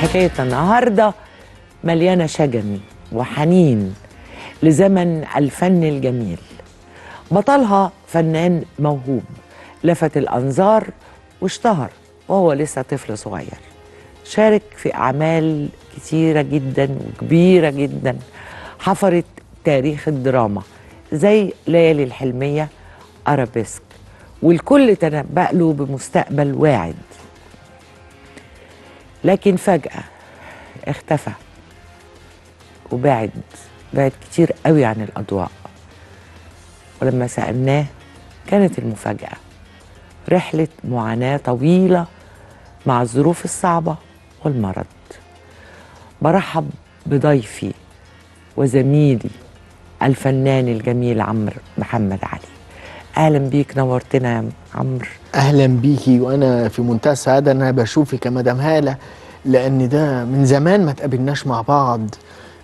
حكاية النهاردة مليانة شجن وحنين لزمن الفن الجميل بطلها فنان موهوب لفت الأنظار واشتهر وهو لسه طفل صغير شارك في أعمال كتيرة جدا وكبيرة جدا حفرت تاريخ الدراما زي ليالي الحلمية أرابيسك والكل تنبأ له بمستقبل واعد لكن فجأة اختفى وبعد بعد كتير قوي عن الأضواء ولما سألناه كانت المفاجأة رحلة معاناة طويلة مع الظروف الصعبة والمرض برحب بضيفي وزميلي الفنان الجميل عمرو محمد علي أهلا بيك نورتنا يا عمرو اهلا بيكي وانا في منتهى السعاده ان انا بشوفك يا مدام هاله لان ده من زمان ما تقابلناش مع بعض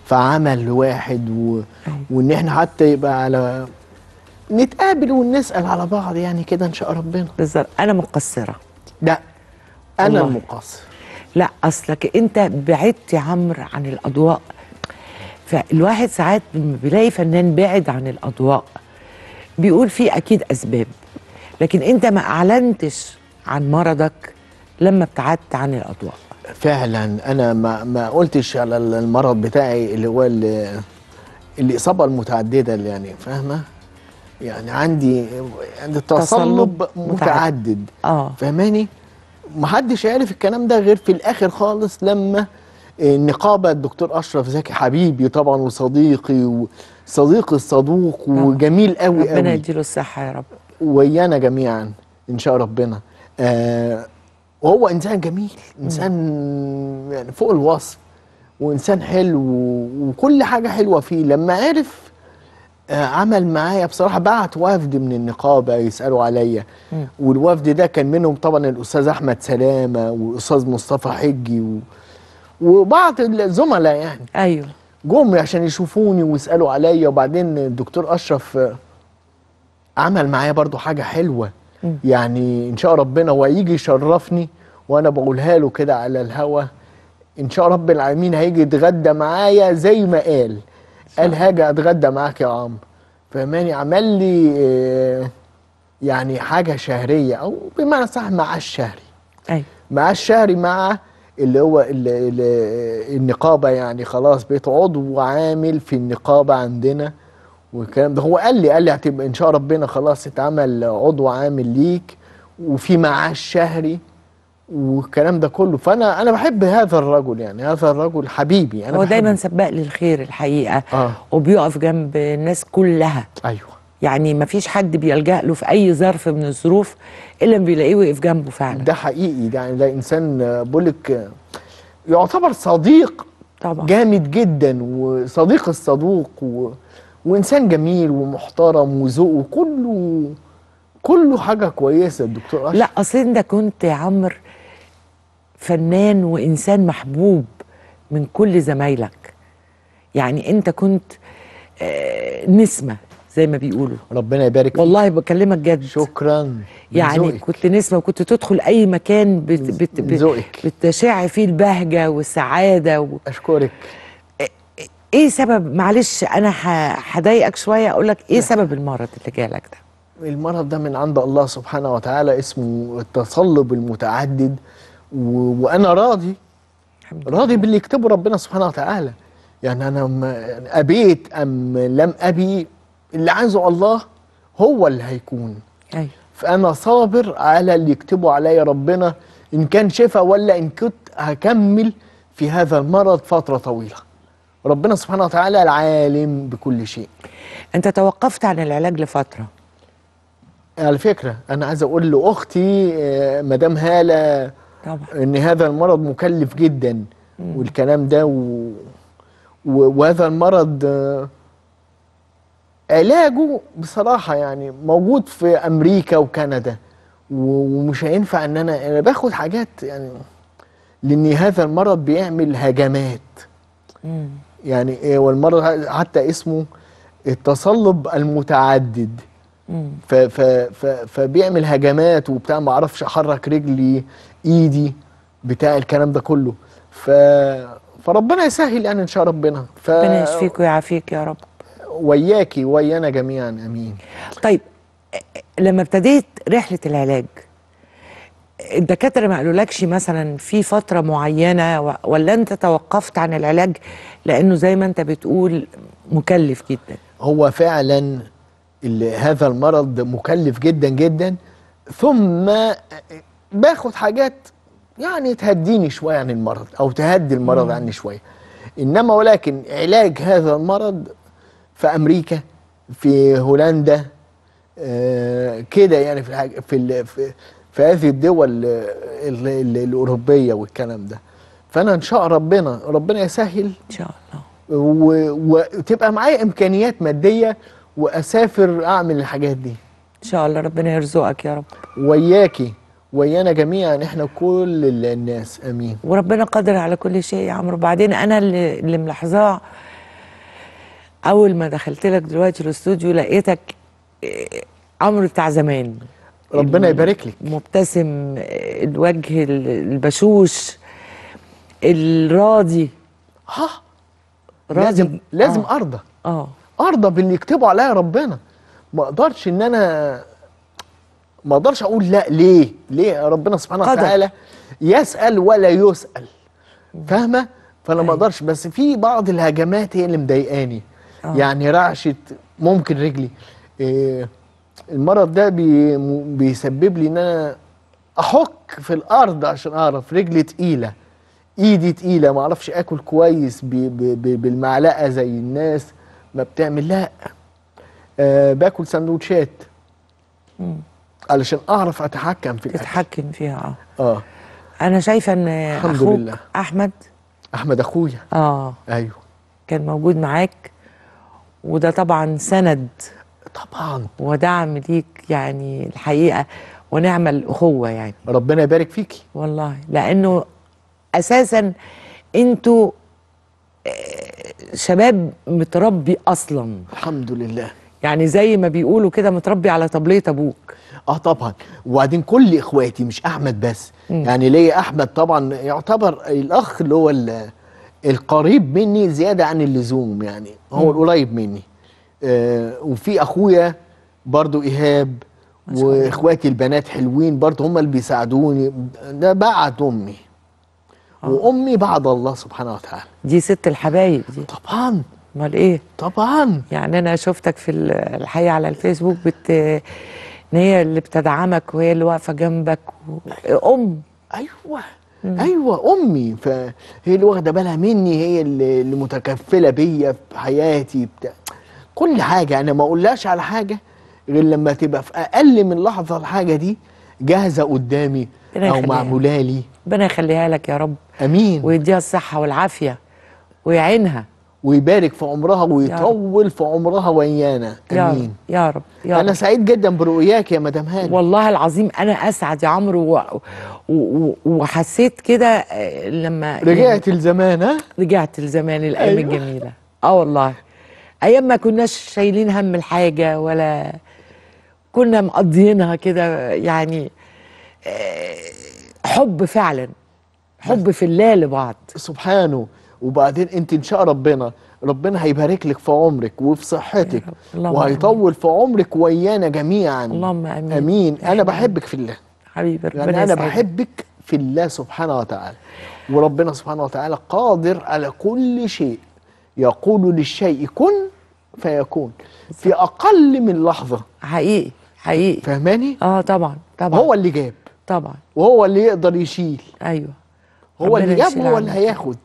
في عمل واحد و... أيوة. وان احنا حتى يبقى على نتقابل ونسال على بعض يعني كده ان شاء ربنا بالظبط انا مقصره لا انا المقصر لا اصلك انت بعدت يا عمرو عن الاضواء فالواحد ساعات بيلاقي فنان بعد عن الاضواء بيقول في اكيد اسباب لكن انت ما اعلنتش عن مرضك لما ابتعدت عن الاضواء فعلا انا ما ما قلتش على المرض بتاعي اللي هو اللي الاصابه المتعدده اللي يعني فاهمه يعني عندي عندي تصلب متعدد, متعدد. اه فاهماني محدش يعرف الكلام ده غير في الاخر خالص لما النقابه الدكتور اشرف زكي حبيبي طبعا وصديقي وصديقي الصدوق وجميل قوي قوي ربنا يديله الصحه يا رب ويانا جميعا ان شاء ربنا آه وهو انسان جميل انسان يعني فوق الوصف وانسان حلو وكل حاجه حلوه فيه لما عرف آه عمل معايا بصراحه بعت وفد من النقابه يسالوا عليا والوفد ده كان منهم طبعا الاستاذ احمد سلامه والاستاذ مصطفى حجي و... وبعض الزملاء يعني ايوه جم عشان يشوفوني ويسالوا عليا وبعدين الدكتور اشرف عمل معايا برضو حاجه حلوه يعني ان شاء ربنا ويجي يشرفني وانا بقولها له كده على الهوا ان شاء رب العالمين هيجي يتغدى معايا زي ما قال قال هاجي اتغدى معاك يا عمرو فهماني عمل لي آه، يعني حاجه شهريه او بمعنى صح مع الشهري ايوه مع الشهري مع اللي هو اللي آه، النقابه يعني خلاص بقيت عضو عامل في النقابه عندنا والكلام ده هو قال لي قال لي هتبقى ان شاء ربنا خلاص اتعمل عضو عامل ليك وفي معاش شهري والكلام ده كله فانا انا بحب هذا الرجل يعني هذا الرجل حبيبي انا هو دايما سباق للخير الحقيقه آه. وبيقف جنب الناس كلها ايوه يعني ما فيش حد بيلجأ له في أي ظرف من الظروف إلا بيلاقيه واقف جنبه فعلا ده حقيقي ده يعني ده إنسان بقولك يعتبر صديق طبعا جامد جدا وصديق الصدوق و... وانسان جميل ومحترم وذوقه كله كله حاجه كويسه الدكتور اشرف لا اصل انت كنت يا عمرو فنان وانسان محبوب من كل زمايلك يعني انت كنت آه، نسمه زي ما بيقولوا ربنا يبارك فيك والله بكلمك جد شكرا يعني زوئك. كنت نسمه وكنت تدخل اي مكان بت بت بت بتشع فيه البهجه والسعاده و... اشكرك ايه سبب معلش انا هضايقك شويه اقول لك ايه نعم. سبب المرض اللي جالك ده المرض ده من عند الله سبحانه وتعالى اسمه التصلب المتعدد و... وانا راضي راضي باللي يكتبه ربنا سبحانه وتعالى يعني انا ابيت ام لم ابي اللي عايزه الله هو اللي هيكون أيوة. فانا صابر على اللي يكتبه عليا ربنا ان كان شفاء ولا ان كنت هكمل في هذا المرض فتره طويله ربنا سبحانه وتعالى العالم بكل شيء انت توقفت عن العلاج لفتره على فكره انا عايز اقول لاختي آه، مدام هاله طبعا ان هذا المرض مكلف جدا والكلام ده و... وهذا المرض آه، علاجه بصراحه يعني موجود في امريكا وكندا ومش هينفع ان انا انا باخد حاجات يعني لان هذا المرض بيعمل هجمات يعني يعني إيه، والمرض حتى اسمه التصلب المتعدد ف ف ف فبيعمل هجمات وبتاع ما اعرفش احرك رجلي ايدي بتاع الكلام ده كله ف فربنا يسهل يعني ان شاء ربنا ف... ربنا يشفيك ويعافيك يا رب وياكي ويانا جميعا امين طيب آه، آه، لما ابتديت رحله العلاج الدكاتره ما قالولكش مثلا في فتره معينه ولا انت توقفت عن العلاج لانه زي ما انت بتقول مكلف جدا هو فعلا هذا المرض مكلف جدا جدا ثم باخد حاجات يعني تهديني شويه عن المرض او تهدي المرض عني شويه انما ولكن علاج هذا المرض في امريكا في هولندا آه كده يعني في الحاج في, ال في في هذه الدول الاوروبيه والكلام ده فانا ان شاء ربنا ربنا يسهل ان شاء الله وتبقى معايا امكانيات ماديه واسافر اعمل الحاجات دي ان شاء الله ربنا يرزقك يا رب وياكي ويانا جميعا احنا كل الناس امين وربنا قادر على كل شيء يا عمرو بعدين انا اللي, اللي ملاحظاه اول ما دخلت لك دلوقتي الاستوديو لقيتك آه، عمرو بتاع زمان ربنا يبارك لك مبتسم الوجه البشوش الراضي ها لازم لازم آه. ارضى اه ارضى باللي يكتبه عليا ربنا ما اقدرش ان انا ما اقدرش اقول لا ليه ليه ربنا سبحانه وتعالى يسال ولا يسال فاهمه فانا ما أيوه. اقدرش بس في بعض الهجمات هي اللي مضايقاني آه. يعني رعشه ممكن رجلي إيه المرض ده بي بيسبب لي ان انا احك في الارض عشان اعرف رجلي تقيله ايدي تقيله ما اعرفش اكل كويس بي بي بالمعلقه زي الناس ما بتعمل لا آه باكل سندوتشات علشان اعرف اتحكم في الاكل تتحكم فيها آه. اه انا شايفه ان الحمد اخوك لله. احمد احمد اخويا اه ايوه كان موجود معاك وده طبعا سند طبعا ودعم ليك يعني الحقيقه ونعم الاخوه يعني ربنا يبارك فيكي والله لانه اساسا انتوا آه، شباب متربي اصلا الحمد لله يعني زي ما بيقولوا كده متربي على طبليه ابوك اه طبعا وبعدين كل اخواتي مش احمد بس م. يعني ليا احمد طبعا يعتبر الاخ اللي هو القريب مني زياده عن اللزوم يعني هو القريب مني آه، وفي اخويا برضو ايهاب واخواتي البنات حلوين برضو هم اللي بيساعدوني ده بعد امي آه. وامي بعد الله سبحانه وتعالى دي ست الحبايب دي طبعا امال ايه طبعا يعني انا شفتك في الحقيقه على الفيسبوك بت ان هي اللي بتدعمك وهي اللي واقفه جنبك و... أيوة. ام ايوه مم. ايوه امي فهي اللي واخده بالها مني هي اللي متكفله بيا في حياتي بتاع كل حاجة أنا ما أقولهاش على حاجة غير لما تبقى في أقل من لحظة الحاجة دي جاهزة قدامي أو معمولة لي ربنا يخليها لك يا رب امين ويديها الصحه والعافيه ويعينها ويبارك في عمرها ويطول في عمرها ويانا امين يا رب يا رب انا سعيد جدا برؤياك يا مدام هاني والله العظيم انا اسعد يا عمرو و... و... وحسيت كده آه، لما رجعت يعني لزمان ها رجعت لزمان الايام أيوة. الجميله اه والله ايام ما كناش شايلين هم الحاجه ولا كنا مقضيينها كده يعني آه، حب فعلا حب في الله لبعض سبحانه وبعدين انت ان شاء ربنا ربنا هيبارك لك في عمرك وفي صحتك وهيطول في عمرك ويانا جميعا اللهم امين امين انا بحبك في الله حبيبي ربنا يعني انا سعيد. بحبك في الله سبحانه وتعالى وربنا سبحانه وتعالى قادر على كل شيء يقول للشيء كن فيكون في اقل من لحظه حقيقي حقيقي فهماني اه طبعا طبعا هو اللي جاب طبعا وهو اللي يقدر يشيل ايوه هو اللي جاب هو اللي هياخد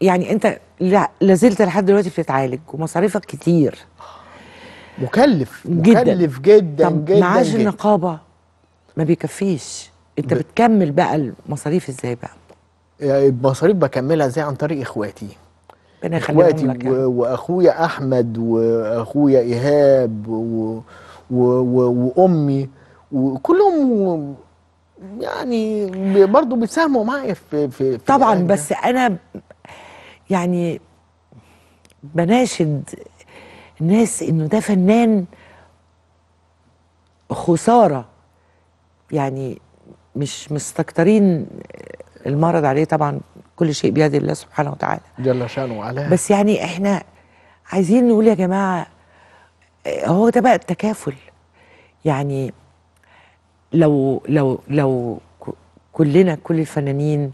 يعني انت لا لازلت لحد دلوقتي بتتعالج ومصاريفك كتير مكلف جدا مكلف جدا طب جدا معاش النقابه ما بيكفيش انت ب... بتكمل بقى المصاريف ازاي بقى آه، المصاريف بكملها ازاي عن طريق اخواتي ربنا اخواتي يعني. واخويا احمد واخويا ايهاب و... و... و... وامي وكلهم يعني برضه بيساهموا معايا في, في, في طبعا في بس انا يعني بناشد الناس انه ده فنان خساره يعني مش مستكترين المرض عليه طبعا كل شيء بيد الله سبحانه وتعالى جل شأنه وعلا بس يعني احنا عايزين نقول يا جماعة هو ده بقى التكافل يعني لو لو لو كلنا كل الفنانين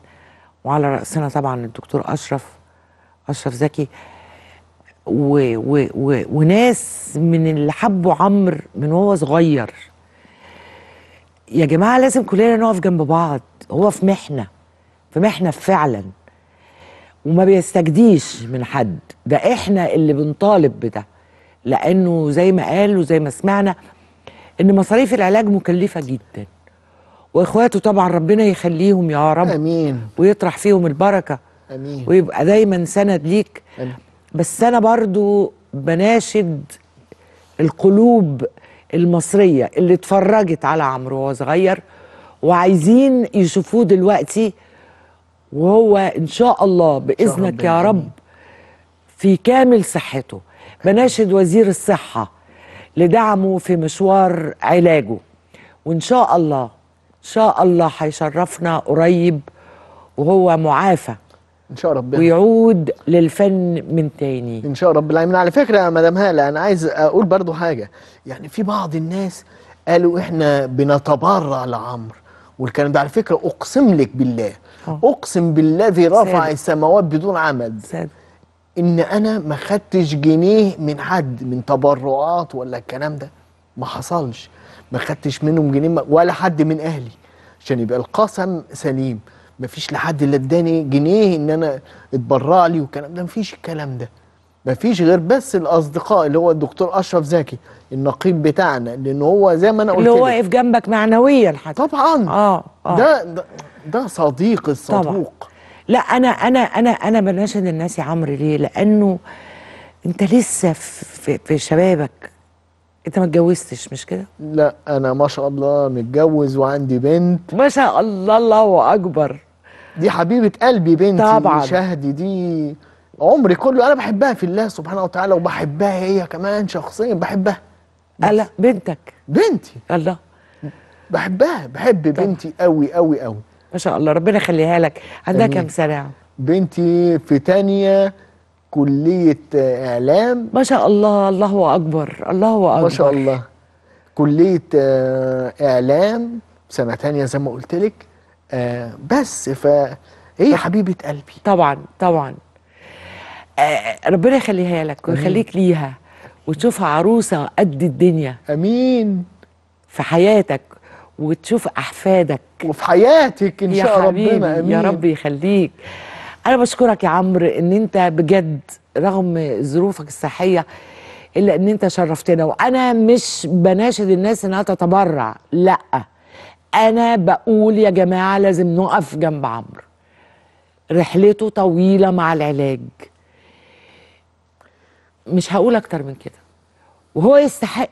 وعلى رأسنا طبعا الدكتور أشرف أشرف زكي و و و وناس من اللي حبوا عمرو من وهو صغير يا جماعة لازم كلنا نقف جنب بعض هو في محنة في محنه فعلا وما بيستجديش من حد ده احنا اللي بنطالب بده لانه زي ما قال وزي ما سمعنا ان مصاريف العلاج مكلفه جدا واخواته طبعا ربنا يخليهم يا رب امين ويطرح فيهم البركه امين ويبقى دايما سند ليك أمين. بس انا برضو بناشد القلوب المصريه اللي اتفرجت على عمرو وهو صغير وعايزين يشوفوه دلوقتي وهو ان شاء الله باذنك يا رب في كامل صحته بناشد وزير الصحه لدعمه في مشوار علاجه وان شاء الله ان شاء الله هيشرفنا قريب وهو معافى ان شاء رب ويعود للفن من تاني ان شاء رب العالمين على فكره يا مدام هاله انا عايز اقول برضو حاجه يعني في بعض الناس قالوا احنا بنتبرع لعمرو والكلام ده على فكره اقسم لك بالله آه. اقسم بالذي رفع السماوات بدون عمد سادة. ان انا ما خدتش جنيه من حد من تبرعات ولا الكلام ده ما حصلش ما خدتش منهم جنيه ولا حد من اهلي عشان يبقى القسم سليم ما فيش لحد اللي اداني جنيه ان انا اتبرع لي والكلام ده ما فيش الكلام ده مفيش غير بس الاصدقاء اللي هو الدكتور اشرف زكي النقيب بتاعنا لان هو زي ما انا قلت اللي هو واقف جنبك معنويا حتى طبعا اه, آه. ده, ده ده صديق الصدوق طبعا. لا انا انا انا انا بناشد الناس يا عمرو ليه لانه انت لسه في, في شبابك انت ما اتجوزتش مش كده لا انا ما شاء الله متجوز وعندي بنت ما شاء الله الله اكبر دي حبيبه قلبي بنتي طبعا شهدي دي عمري كله انا بحبها في الله سبحانه وتعالى وبحبها هي كمان شخصيا بحبها لا بنتك بنتي الله بحبها بحب طبعا. بنتي قوي قوي قوي ما شاء الله ربنا يخليها لك عندها كام سنه بنتي في تانية كليه اعلام ما شاء الله الله اكبر الله اكبر ما شاء الله كليه آه، اعلام سنه تانية زي ما قلت لك آه، بس فهي إيه حبيبه قلبي طبعا طبعا آه، ربنا يخليها لك ويخليك ليها وتشوفها عروسه قد الدنيا امين في حياتك وتشوف احفادك وفي حياتك ان شاء ربنا امين يا رب يخليك انا بشكرك يا عمرو ان انت بجد رغم ظروفك الصحيه الا ان انت شرفتنا وانا مش بناشد الناس انها تتبرع لا انا بقول يا جماعه لازم نقف جنب عمرو رحلته طويله مع العلاج مش هقول اكتر من كده وهو يستحق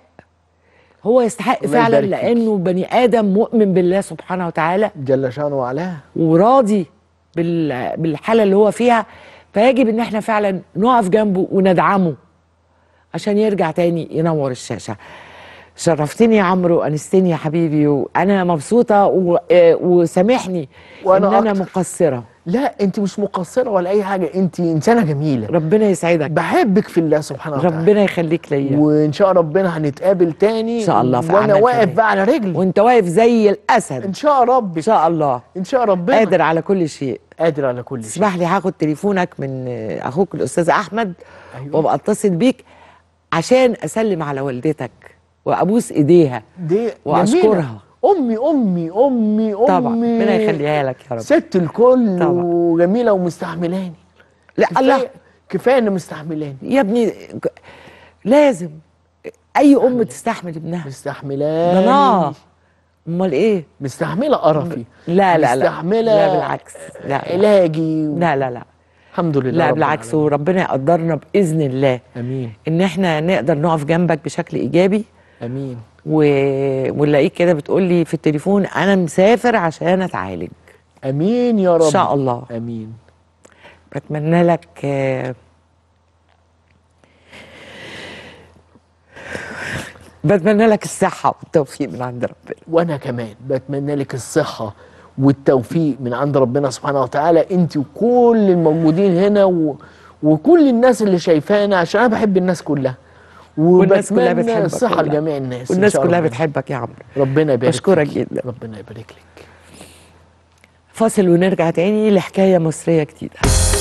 هو يستحق فعلا لانه بني ادم مؤمن بالله سبحانه وتعالى جل شانه وعلاه وراضي بالحاله اللي هو فيها فيجب ان احنا فعلا نقف جنبه وندعمه عشان يرجع تاني ينور الشاشه شرفتني يا عمرو وانستني يا حبيبي وانا مبسوطه آه، وسامحني ان انا أكتر. مقصره لا انت مش مقصره ولا اي حاجه انت انسانه جميله ربنا يسعدك بحبك في الله سبحانه وتعالى ربنا يخليك ليا وان شاء ربنا هنتقابل تاني ان شاء الله في وانا واقف بقى على رجلي وانت واقف زي الاسد ان شاء ربي ان شاء الله ان شاء ربنا قادر على كل شيء قادر على كل شيء اسمح لي هاخد تليفونك من اخوك الاستاذ احمد أيوة. وابقى اتصل بيك عشان اسلم على والدتك وابوس ايديها دي واشكرها امي امي امي امي طبعا ربنا يخليها لك يا رب ست الكل طبعا. وجميله ومستحملاني لا الله كفايه ان مستحملاني يا ابني لازم اي ام تستحمل ابنها مستحملاني ده نار امال ايه مستحمله قرفي لا لا لا مستحمله لا بالعكس لا علاجي لا لا لا الحمد لله لا بالعكس العالمين. وربنا يقدرنا باذن الله امين ان احنا نقدر نقف جنبك بشكل ايجابي امين ونلاقيك كده بتقول لي في التليفون انا مسافر عشان اتعالج امين يا رب ان شاء الله امين بتمنى لك بتمنى لك الصحة والتوفيق من عند ربنا وأنا كمان بتمنى لك الصحة والتوفيق من عند ربنا سبحانه وتعالى أنت وكل الموجودين هنا و... وكل الناس اللي شايفانا عشان أنا بحب الناس كلها والناس كلها بتحبك الصحه لجميع الناس والناس كلها بتحبك يا عمرو ربنا يبارك بشكرك جدا ربنا يبارك لك فاصل ونرجع تاني لحكايه مصريه جديده